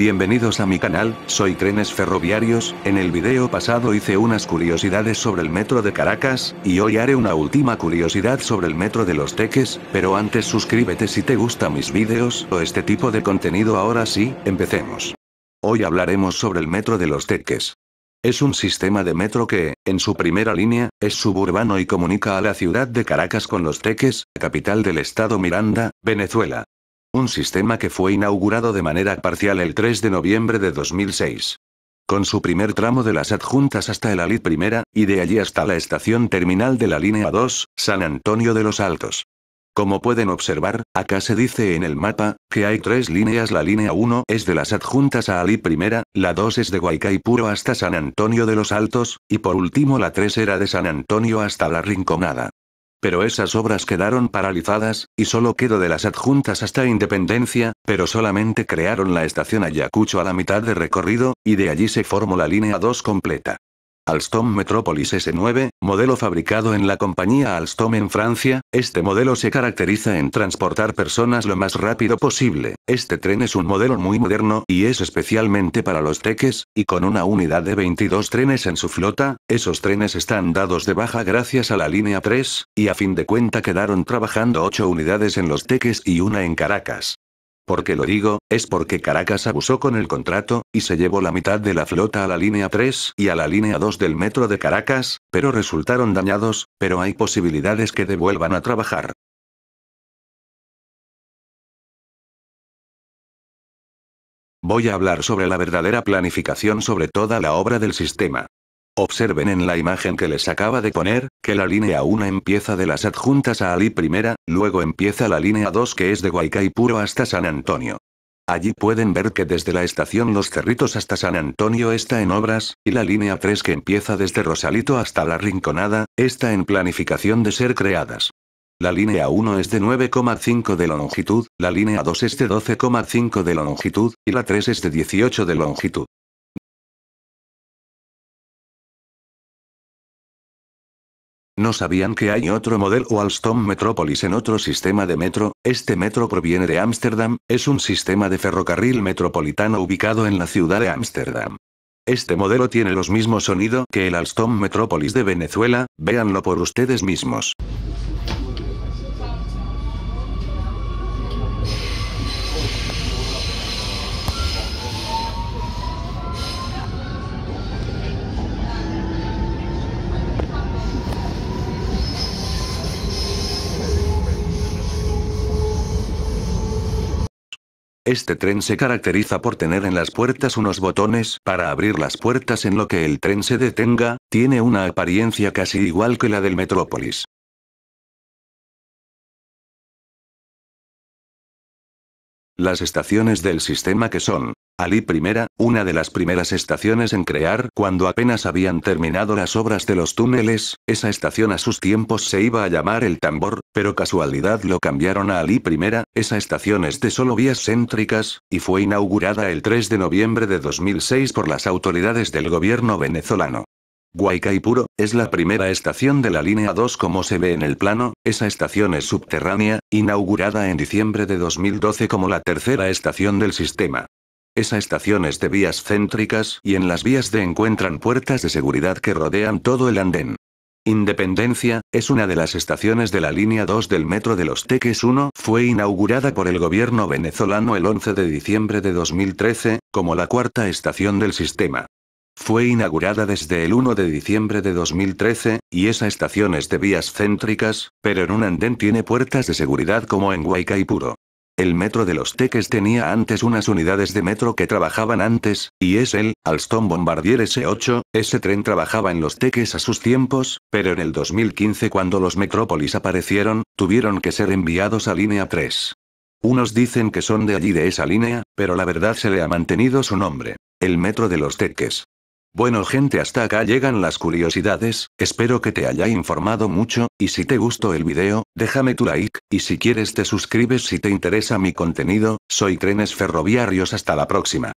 Bienvenidos a mi canal, soy Trenes Ferroviarios, en el video pasado hice unas curiosidades sobre el metro de Caracas, y hoy haré una última curiosidad sobre el metro de Los Teques, pero antes suscríbete si te gustan mis videos o este tipo de contenido ahora sí, empecemos. Hoy hablaremos sobre el metro de Los Teques. Es un sistema de metro que, en su primera línea, es suburbano y comunica a la ciudad de Caracas con Los Teques, capital del estado Miranda, Venezuela un sistema que fue inaugurado de manera parcial el 3 de noviembre de 2006. Con su primer tramo de las adjuntas hasta el Alit Primera, y de allí hasta la estación terminal de la línea 2, San Antonio de los Altos. Como pueden observar, acá se dice en el mapa, que hay tres líneas. La línea 1 es de las adjuntas a Ali Primera, la 2 es de Guaycaipuro hasta San Antonio de los Altos, y por último la 3 era de San Antonio hasta La Rinconada. Pero esas obras quedaron paralizadas, y solo quedó de las adjuntas hasta Independencia, pero solamente crearon la estación Ayacucho a la mitad de recorrido, y de allí se formó la línea 2 completa. Alstom Metropolis S9, modelo fabricado en la compañía Alstom en Francia, este modelo se caracteriza en transportar personas lo más rápido posible. Este tren es un modelo muy moderno y es especialmente para los teques, y con una unidad de 22 trenes en su flota, esos trenes están dados de baja gracias a la línea 3, y a fin de cuenta quedaron trabajando 8 unidades en los teques y una en Caracas porque lo digo, es porque Caracas abusó con el contrato, y se llevó la mitad de la flota a la línea 3 y a la línea 2 del metro de Caracas, pero resultaron dañados, pero hay posibilidades que devuelvan a trabajar. Voy a hablar sobre la verdadera planificación sobre toda la obra del sistema. Observen en la imagen que les acaba de poner, que la línea 1 empieza de las adjuntas a Ali primera, luego empieza la línea 2 que es de Guaycaipuro hasta San Antonio. Allí pueden ver que desde la estación Los Cerritos hasta San Antonio está en obras, y la línea 3 que empieza desde Rosalito hasta La Rinconada, está en planificación de ser creadas. La línea 1 es de 9,5 de longitud, la línea 2 es de 12,5 de longitud, y la 3 es de 18 de longitud. No sabían que hay otro modelo Alstom Metropolis en otro sistema de metro, este metro proviene de Ámsterdam, es un sistema de ferrocarril metropolitano ubicado en la ciudad de Ámsterdam. Este modelo tiene los mismos sonido que el Alstom Metropolis de Venezuela, véanlo por ustedes mismos. Este tren se caracteriza por tener en las puertas unos botones para abrir las puertas en lo que el tren se detenga, tiene una apariencia casi igual que la del Metrópolis. Las estaciones del sistema que son Alí Primera, una de las primeras estaciones en crear cuando apenas habían terminado las obras de los túneles, esa estación a sus tiempos se iba a llamar el tambor, pero casualidad lo cambiaron a Alí Primera, esa estación es de solo vías céntricas, y fue inaugurada el 3 de noviembre de 2006 por las autoridades del gobierno venezolano. Guaycaipuro, es la primera estación de la línea 2 como se ve en el plano, esa estación es subterránea, inaugurada en diciembre de 2012 como la tercera estación del sistema. Esa estación es de vías céntricas y en las vías de encuentran puertas de seguridad que rodean todo el andén. Independencia, es una de las estaciones de la línea 2 del metro de los Teques 1, fue inaugurada por el gobierno venezolano el 11 de diciembre de 2013, como la cuarta estación del sistema. Fue inaugurada desde el 1 de diciembre de 2013, y esa estación es de vías céntricas, pero en un andén tiene puertas de seguridad como en Huaycaipuro. El metro de los teques tenía antes unas unidades de metro que trabajaban antes, y es el Alstom Bombardier S8. Ese tren trabajaba en los teques a sus tiempos, pero en el 2015 cuando los Metrópolis aparecieron, tuvieron que ser enviados a línea 3. Unos dicen que son de allí de esa línea, pero la verdad se le ha mantenido su nombre. El metro de los teques. Bueno gente hasta acá llegan las curiosidades, espero que te haya informado mucho, y si te gustó el video, déjame tu like, y si quieres te suscribes si te interesa mi contenido, soy Trenes Ferroviarios hasta la próxima.